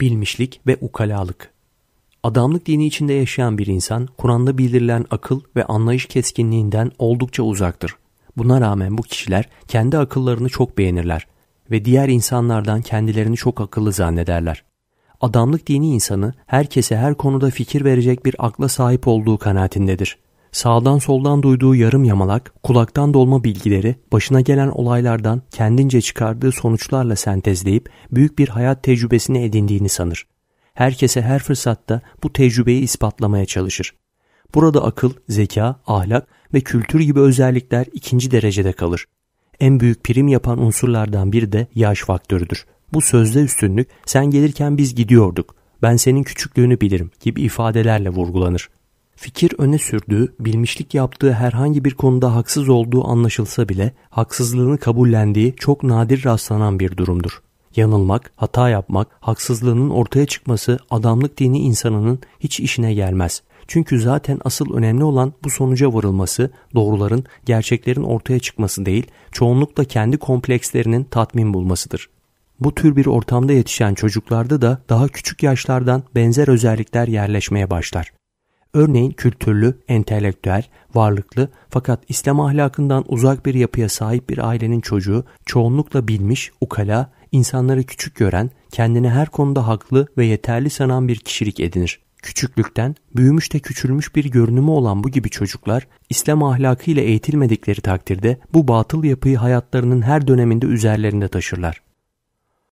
bilmişlik ve ukalalık. Adamlık dini içinde yaşayan bir insan, Kur'an'da bildirilen akıl ve anlayış keskinliğinden oldukça uzaktır. Buna rağmen bu kişiler kendi akıllarını çok beğenirler ve diğer insanlardan kendilerini çok akıllı zannederler. Adamlık dini insanı herkese her konuda fikir verecek bir akla sahip olduğu kanaatindedir. Sağdan soldan duyduğu yarım yamalak, kulaktan dolma bilgileri başına gelen olaylardan kendince çıkardığı sonuçlarla sentezleyip büyük bir hayat tecrübesini edindiğini sanır. Herkese her fırsatta bu tecrübeyi ispatlamaya çalışır. Burada akıl, zeka, ahlak ve kültür gibi özellikler ikinci derecede kalır. En büyük prim yapan unsurlardan biri de yaş faktörüdür. Bu sözde üstünlük sen gelirken biz gidiyorduk, ben senin küçüklüğünü bilirim gibi ifadelerle vurgulanır. Fikir öne sürdüğü, bilmişlik yaptığı herhangi bir konuda haksız olduğu anlaşılsa bile haksızlığını kabullendiği çok nadir rastlanan bir durumdur. Yanılmak, hata yapmak, haksızlığının ortaya çıkması adamlık dini insanının hiç işine gelmez. Çünkü zaten asıl önemli olan bu sonuca varılması, doğruların, gerçeklerin ortaya çıkması değil, çoğunlukla kendi komplekslerinin tatmin bulmasıdır. Bu tür bir ortamda yetişen çocuklarda da daha küçük yaşlardan benzer özellikler yerleşmeye başlar. Örneğin kültürlü, entelektüel, varlıklı fakat İslam ahlakından uzak bir yapıya sahip bir ailenin çocuğu çoğunlukla bilmiş, ukala, insanları küçük gören, kendini her konuda haklı ve yeterli sanan bir kişilik edinir. Küçüklükten büyümüş de küçülmüş bir görünümü olan bu gibi çocuklar İslam ahlakıyla eğitilmedikleri takdirde bu batıl yapıyı hayatlarının her döneminde üzerlerinde taşırlar.